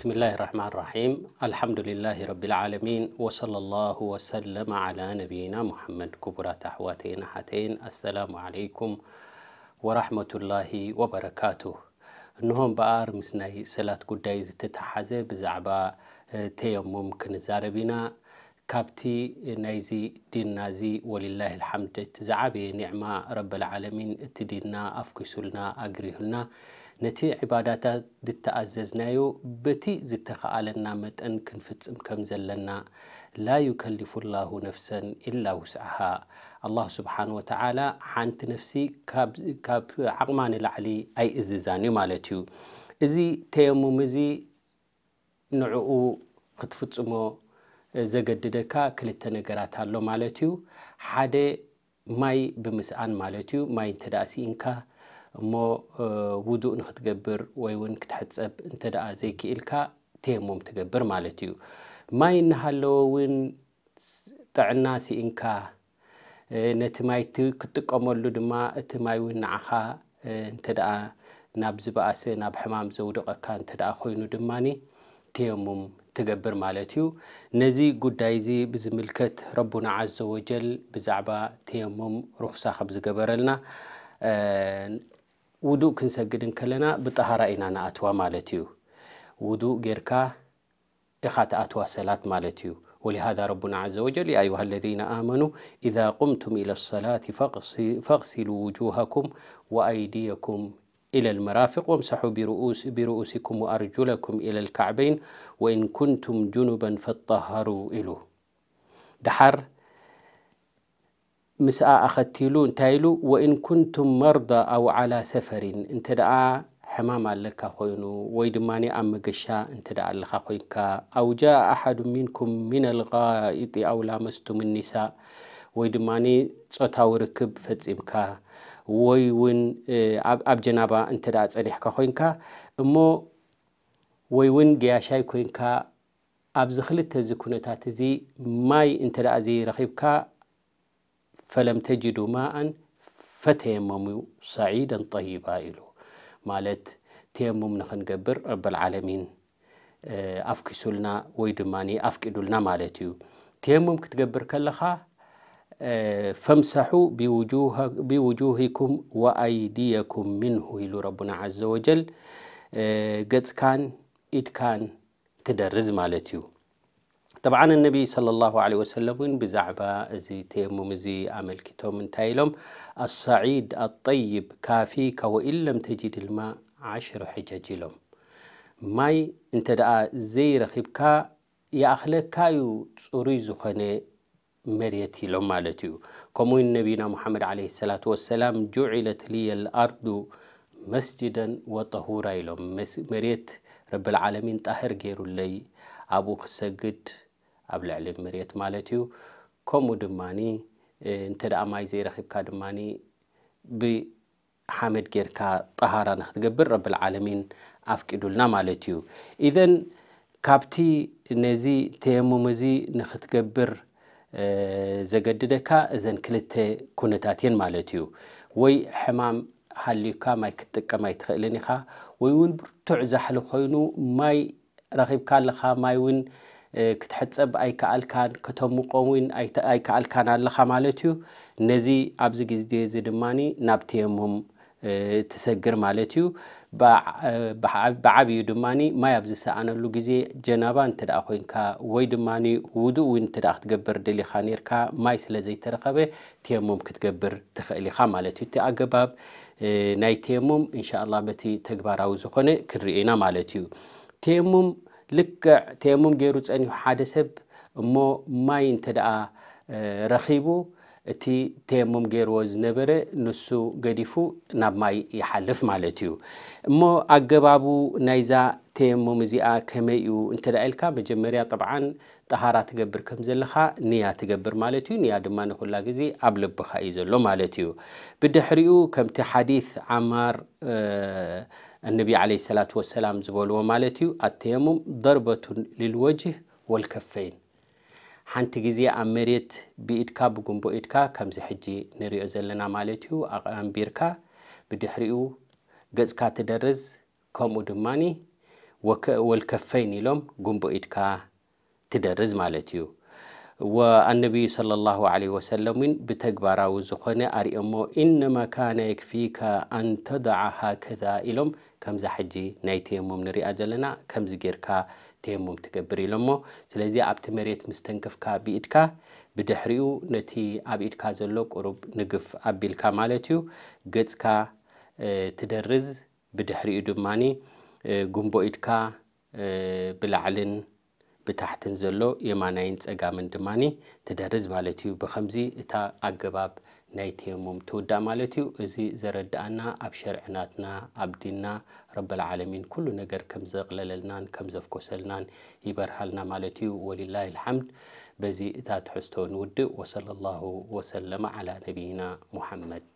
بسم الله الرحمن الرحيم الحمد لله رب العالمين وصلى الله وسلم على نبينا محمد كبرى تحواتين حتين السلام عليكم ورحمة الله وبركاته نهم بآر مسناي سلات قداي زتتحزي بزعبا تيمم كنزاربنا كابتي نايزي دين زي ولله الحمد تزعبي نعمة رب العالمين تديننا أفكسلنا أجريهلنا نتي عباداتا دتا أززنايو بتي زتا خالنا متن كنفت كم زلنا لا يكلف الله نفسا إلا وسعها الله سبحانه وتعالى حنت نفسي كاب كاب عقمان العلي أي إززاني مالتيو إزي تيمو مزي نعو قد فتسمو ዘገድደካ ክልተ ነገራት ኣሎ ማለት እዩ ሓደ ማይ ብምስኣን ማለት እዩ ማይ እንተዳ ሲኢንካ እሞ ውዱእ ንክትገብር ወይ እውን ክትሕፀብ እንተ ደኣ ዘይክኢልካ ቴሞም ትገብር ማለት እዩ ማይ እናሃለወ እውን ጥዕና ሲኢንካ ነቲ ማይ ክትጥቀመሉ ድማ እቲ ማይ እውን ንዓኻ እንተ ደኣ ናብ ዝበኣሰ ናብ ሕማም እንተ ደኣ ኮይኑ ድማኒ ቴሙም تجبر مالتيو نزي قدايزي بزملكت ربنا عز وجل بزعبا تيمم رخصة خبز جبرلنا ودو كنسجد كلنا بطهارة إنا أتوا مالتيو ودو غيركا إخات أتوا سلات مالتيو ولهذا ربنا عز وجل يا أيها الذين آمنوا إذا قمتم إلى الصلاة فاغسلوا وجوهكم وأيديكم إلى المرافق وامسحوا برؤوس برؤوسكم وأرجلكم إلى الكعبين وإن كنتم جنبا فاتطهروا إلو دحر مساء أختيلو تايلو وإن كنتم مرضى أو على سفر انت دعا حمام لك خوينو ويدماني أم قشا انت دعا لك خوينكا أو جاء أحد منكم من الغائط أو لامستم النساء ويدماني صوتا وركب ወይ እውን ኣብ ጀናባ እንተ ደኣ ፀኒሕካ ኮይንካ እሞ ወይ እውን ገያሻይ ኮይንካ ኣብዚ ክልተ እዚ ኩነታት እዚ ማይ እንተ ደኣ ዘይረኺብካ ፈለም ተጅዱ ማኣን ፈተየመሙ ሰዒደን ጠይባ ኢሉ ማለት ተየሙም ንክንገብር ረብልዓለሚን ኣፍኪሱልና ወይ ድማ ኣፍቂዱልና ማለት እዩ ተየሙም ክትገብር ከለኻ فامسحوا بوجوه بوجوهكم وأيديكم منه إلى ربنا عز وجل قد كان إد كان تدرز مالتيو طبعا النبي صلى الله عليه وسلم بزعبة زي تيمم زي عمل كتوم تايلوم الصعيد الطيب كافيك وإن لم تجد الماء عشر حجاج لهم ماي انت دقا زي رخيبكا أخلك كايو صوري زخني مريت لمالتيو كمو النبينا محمد عليه الصلاة والسلام جعلت لي الأرض مسجدا وطهورا لهم مريت رب العالمين طهر غير لي أبو سجد أبو العلم مريت مالتيو كمو دماني إيه، انت دعماي زي رخيب كادماني بحمد غير كا طهارا نختقبر رب العالمين أفكدو لنا مالتيو إذن كابتي نزي تيمو مزي نختقبر برر ዘገድደካ እዘን ክልተ ኩነታትን ማለት እዩ ወይ ሕማም ሃልዩካ ማይ ክትጥቀም ኣይትኽእልን ኢኻ ወይ እውን ብርቱዕ ዛሕሊ ኮይኑ ማይ ረኺብካ ኣለኻ ማይ እውን ክትሕፀብ ኣይከኣልካን ከተምቆም ውን ኣይከኣልካን ኣለኻ ማለት እዩ ነዚ ኣብዚ ግዜ እዚ ድማኒ ናብቲየሞም ትሰግር ማለት እዩ ብዓብዩ ድማ ማይ ኣብ ዝሰኣነሉ ግዜ ጀናባ እንተ ደኣ ኮይንካ ወይ ድማ ውዱእ እውን እንተደኣ ክትገብር ደሊኻ ነርካ ማይ ስለ ዘይተረኸበ ቴሞም ክትገብር ትኽእል ኢኻ ማለት እዩ እቲ ኣገባብ ናይ ቴሞም እንሻ ላ በቲ ተግባራዊ ዝኾነ ክንሪኦ ኢና ማለት እዩ ቴሙም ልክዕ ቴሙም ገይሩ ፀኒሑ ሓደ ሰብ እሞ ማይ እንተ ደኣ ረኺቡ እቲ ተየሙም ገይርዎ ዝነበረ ንሱ ገዲፉ ናብ ማይ ይሓልፍ ማለት እዩ እሞ ኣገባቡ ናይዛ ተየሙም እዚኣ ከመይ እዩ እንተዳ ኢልካ መጀመርያ ጠብዓን ጣሃራ ትገብር ከም ዘለካ ንያ ትገብር ማለት እዩ ንያ ድማ ንኩላ ግዜ ኣብ ልብካ እዩ ዘሎ ማለት እዩ ብድሕሪኡ ከምቲ ሓዲት ዓማር እነቢ ዓለ ሰላት ወሰላም ዝበልዎ ማለት እዩ ኣተየሙም ደርበቱን ልልወጅህ ወልከፈይን ሓንቲ ግዜ ኣብ መሬት ብኢድካ ብጉንቦ ኢድካ ከምዚ ሕጂ ንሪኦ ዘለና ማለት እዩ ኣቐንቢርካ ብድሕሪኡ ገፅካ ትደርዝ ከምኡ ድማኒ ወልከፈይን ኢሎም ጉንቦ ኢድካ ትደርዝ ማለት እዩ ኣነቢዩ صለ ላሁ ለ ወሰለም እውን ብተግባራዊ ዝኾነ ኣርኦ ሞ ኢነማ ካነ የክፊካ ኣንተደዓ ሃከዛ ኢሎም ከምዛ ሕጂ ናይ ተየሞም ንሪኣ ዘለና ከምዚ ጌርካ ተየሙም ትገብር ኢሎ ሞ ስለዚ ኣብቲ መሬት ምስ ተንክፍካ ብኢድካ ብድሕሪኡ ነቲ ኣብ ኢድካ ዘሎ ቁሩብ ንግፍ ኣቢልካ ማለት እዩ ገፅካ ትደርዝ ብድሕሪኡ ድማኒ ጉንቦ ኢድካ ብላዕልን ብታሕትን ዘሎ የማናይን ፀጋምን ድማኒ ትደርዝ ማለት እዩ ብከምዚ እታ ኣገባብ ናይቲ ህሞም ትውዳእ ማለት እዩ እዚ ዘረዳእና ኣብ ሸርዕናትና ኣብ ዲንና ረብልዓለሚን ኩሉ ነገር ከም ዘቕለለልናን ከም ዘፍኮሰልናን ይበርሃልና ማለት እዩ ወልላህ ልሓምድ በዚ እታ ትሕዝቶ ንውድእ ወሰለ ላሁ ወሰለማ ዓላ ነቢይና ሙሐመድ